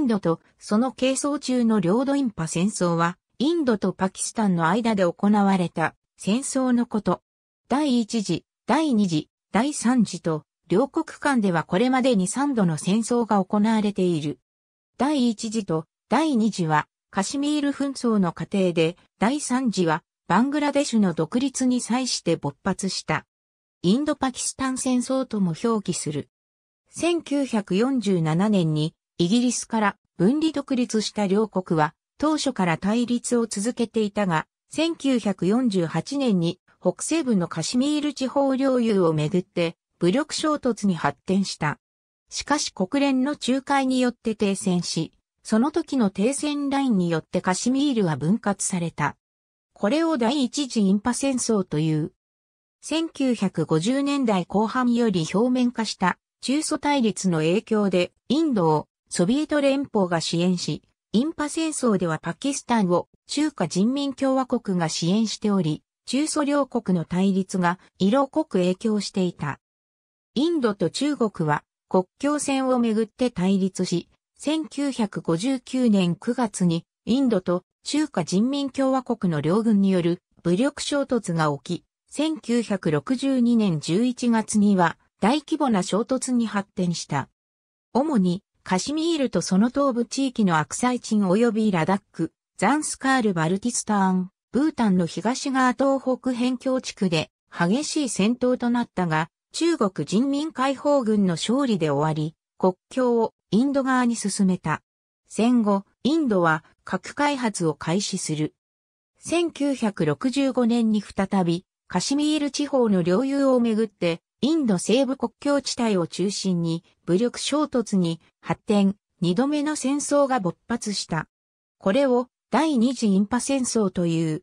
インドとその係争中の領土インパ戦争は、インドとパキスタンの間で行われた戦争のこと。第1次、第2次、第3次と、両国間ではこれまでに3度の戦争が行われている。第1次と第2次は、カシミール紛争の過程で、第3次は、バングラデシュの独立に際して勃発した。インド・パキスタン戦争とも表記する。1947年にイギリスから分離独立した両国は当初から対立を続けていたが、1948年に北西部のカシミール地方領有をめぐって武力衝突に発展した。しかし国連の仲介によって停戦し、その時の停戦ラインによってカシミールは分割された。これを第一次インパ戦争という。1950年代後半より表面化した中祖対立の影響でインドをソビエト連邦が支援し、インパ戦争ではパキスタンを中華人民共和国が支援しており、中ソ両国の対立が色濃く影響していた。インドと中国は国境線をめぐって対立し、1959年9月にインドと中華人民共和国の両軍による武力衝突が起き、1962年11月には大規模な衝突に発展した。主にカシミールとその東部地域のアクサイチン及びラダック、ザンスカール・バルティスターン、ブータンの東側東北辺境地区で激しい戦闘となったが、中国人民解放軍の勝利で終わり、国境をインド側に進めた。戦後、インドは核開発を開始する。1965年に再び、カシミール地方の領有をめぐってインド西部国境地帯を中心に武力衝突に発展、二度目の戦争が勃発した。これを第二次インパ戦争という。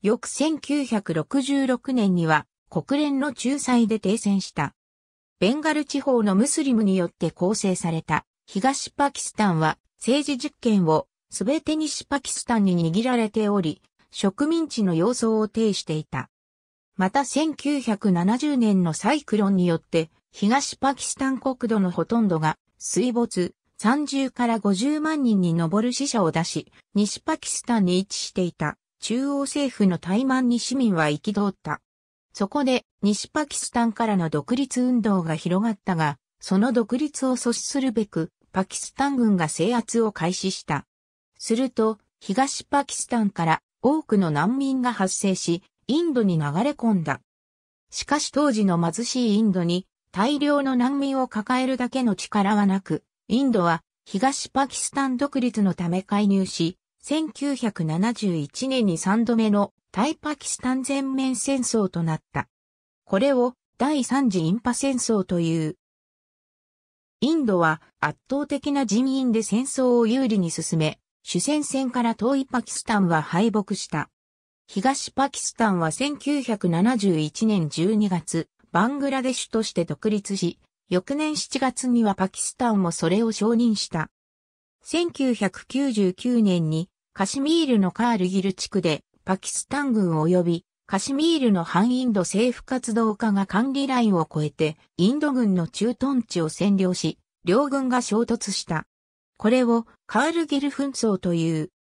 翌1966年には国連の仲裁で停戦した。ベンガル地方のムスリムによって構成された東パキスタンは政治実権をすべて西パキスタンに握られており、植民地の様相を呈していた。また1970年のサイクロンによって、東パキスタン国土のほとんどが水没、30から50万人に上る死者を出し、西パキスタンに位置していた中央政府の怠慢に市民は行き通った。そこで西パキスタンからの独立運動が広がったが、その独立を阻止するべく、パキスタン軍が制圧を開始した。すると、東パキスタンから多くの難民が発生し、インドに流れ込んだ。しかし当時の貧しいインドに大量の難民を抱えるだけの力はなく、インドは東パキスタン独立のため介入し、1971年に3度目の対パキスタン全面戦争となった。これを第3次インパ戦争という。インドは圧倒的な人員で戦争を有利に進め、主戦線から遠いパキスタンは敗北した。東パキスタンは1971年12月、バングラデシュとして独立し、翌年7月にはパキスタンもそれを承認した。1999年にカシミールのカールギル地区でパキスタン軍及びカシミールの反インド政府活動家が管理ラインを超えてインド軍の駐屯地を占領し、両軍が衝突した。これをカールギル紛争という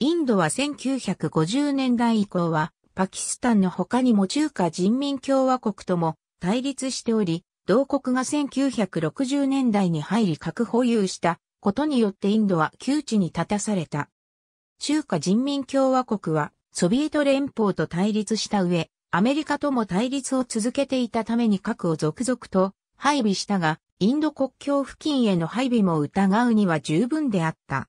インドは1950年代以降は、パキスタンの他にも中華人民共和国とも対立しており、同国が1960年代に入り核保有したことによってインドは窮地に立たされた。中華人民共和国はソビエト連邦と対立した上、アメリカとも対立を続けていたために核を続々と配備したが、インド国境付近への配備も疑うには十分であった。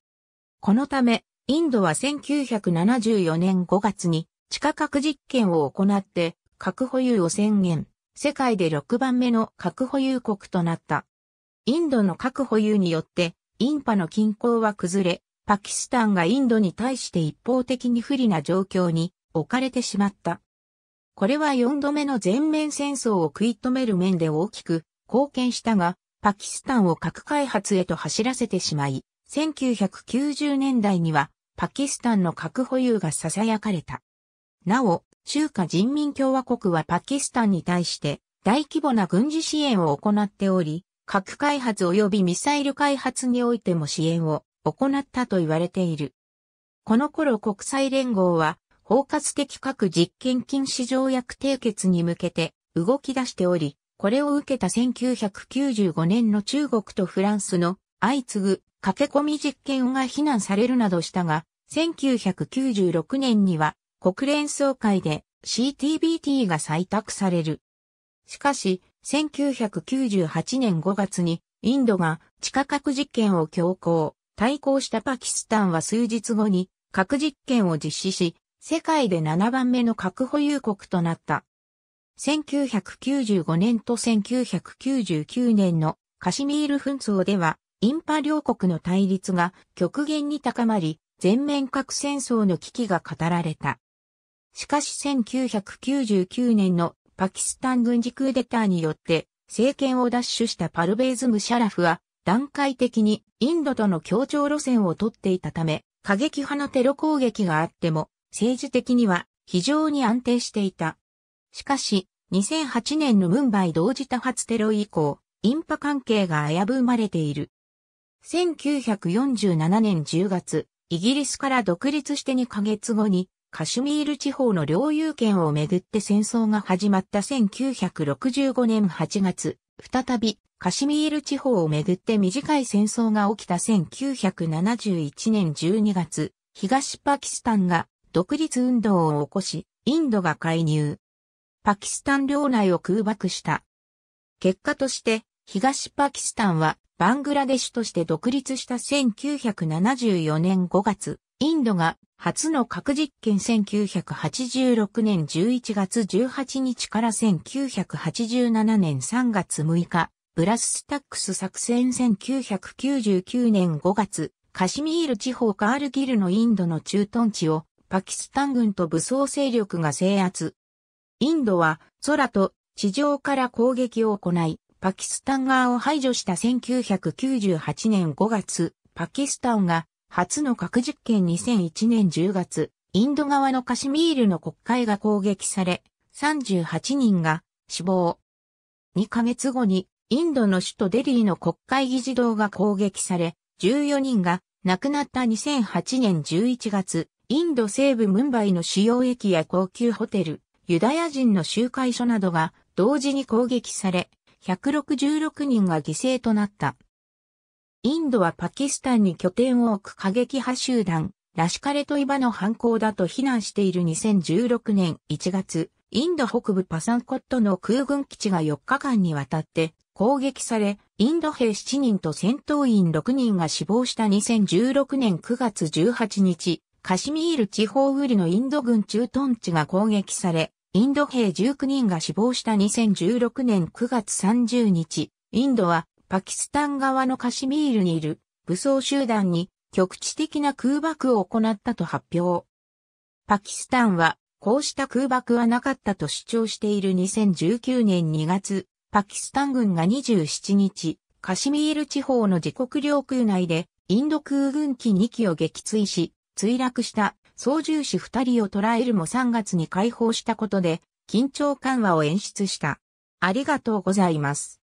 このため、インドは1974年5月に地下核実験を行って核保有を宣言、世界で6番目の核保有国となった。インドの核保有によってインパの均衡は崩れ、パキスタンがインドに対して一方的に不利な状況に置かれてしまった。これは4度目の全面戦争を食い止める面で大きく貢献したが、パキスタンを核開発へと走らせてしまい、1990年代にはパキスタンの核保有が囁かれた。なお、中華人民共和国はパキスタンに対して大規模な軍事支援を行っており、核開発及びミサイル開発においても支援を行ったと言われている。この頃国際連合は包括的核実験禁止条約締結に向けて動き出しており、これを受けた1995年の中国とフランスの相次ぐ駆け込み実験が非難されるなどしたが、1996年には国連総会で CTBT が採択される。しかし、1998年5月にインドが地下核実験を強行、対抗したパキスタンは数日後に核実験を実施し、世界で7番目の核保有国となった。1995年と1999年のカシミール紛争ではインパ両国の対立が極限に高まり、全面核戦争の危機が語られた。しかし1999年のパキスタン軍事クーデターによって政権を奪取したパルベーズ・ムシャラフは段階的にインドとの協調路線をとっていたため過激派のテロ攻撃があっても政治的には非常に安定していた。しかし2008年のムンバイ同時多発テロ以降、インパ関係が危ぶまれている。1947年10月、イギリスから独立して2ヶ月後に、カシュミール地方の領有権をめぐって戦争が始まった1965年8月、再びカシミール地方をめぐって短い戦争が起きた1971年12月、東パキスタンが独立運動を起こし、インドが介入。パキスタン領内を空爆した。結果として、東パキスタンはバングラデシュとして独立した1974年5月、インドが初の核実験1986年11月18日から1987年3月6日、ブラススタックス作戦1999年5月、カシミール地方カールギルのインドの駐屯地をパキスタン軍と武装勢力が制圧。インドは空と地上から攻撃を行い、パキスタン側を排除した1998年5月、パキスタンが初の核実験2001年10月、インド側のカシミールの国会が攻撃され、38人が死亡。2ヶ月後に、インドの首都デリーの国会議事堂が攻撃され、14人が亡くなった2008年11月、インド西部ムンバイの主要駅や高級ホテル、ユダヤ人の集会所などが同時に攻撃され、166人が犠牲となった。インドはパキスタンに拠点を置く過激派集団、ラシカレトイバの犯行だと非難している2016年1月、インド北部パサンコットの空軍基地が4日間にわたって攻撃され、インド兵7人と戦闘員6人が死亡した2016年9月18日、カシミール地方ウリのインド軍駐屯地が攻撃され、インド兵19人が死亡した2016年9月30日、インドはパキスタン側のカシミールにいる武装集団に局地的な空爆を行ったと発表。パキスタンはこうした空爆はなかったと主張している2019年2月、パキスタン軍が27日、カシミール地方の自国領空内でインド空軍機2機を撃墜し、墜落した操縦士二人を捕らえるも3月に解放したことで、緊張緩和を演出した。ありがとうございます。